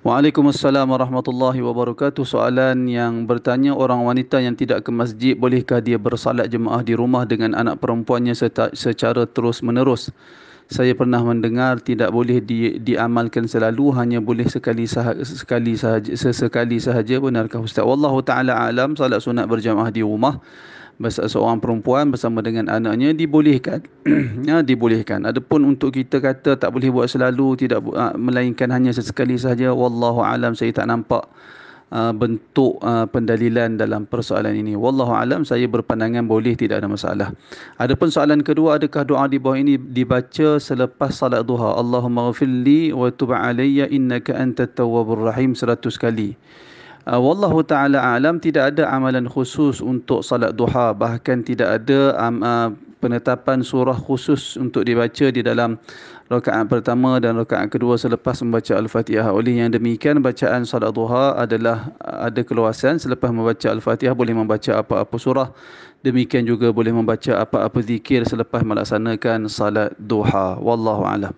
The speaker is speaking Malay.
Waalaikumsalam warahmatullahi wabarakatuh. Soalan yang bertanya orang wanita yang tidak ke masjid, bolehkah dia bersalat jemaah di rumah dengan anak perempuannya secara terus menerus? saya pernah mendengar tidak boleh di, diamalkan selalu hanya boleh sekali sekali sahaja sesekali sahaja benarkah ustaz wallahu taala alam salat sunat berjamaah di rumah bersama seorang perempuan bersama dengan anaknya dibolehkan ya dibolehkan adapun untuk kita kata tak boleh buat selalu tidak ah, melainkan hanya sesekali sahaja wallahu alam saya tak nampak Uh, bentuk uh, pendalilan dalam persoalan ini. Wallahu alam saya berpandangan boleh tidak ada masalah. Adapun soalan kedua adakah doa di bawah ini dibaca selepas salat duha? Allahumma ghafirli wa tub alayya innaka antat tawwabur rahim 100 kali. Uh, wallahu ta'ala alam tidak ada amalan khusus untuk salat duha bahkan tidak ada um, uh, penetapan surah khusus untuk dibaca di dalam rakaat pertama dan rakaat kedua selepas membaca al-Fatihah. Oleh yang demikian bacaan solat duha adalah ada keluasan selepas membaca al-Fatihah boleh membaca apa-apa surah. Demikian juga boleh membaca apa-apa zikir selepas melaksanakan salat duha. Wallahu a'lam.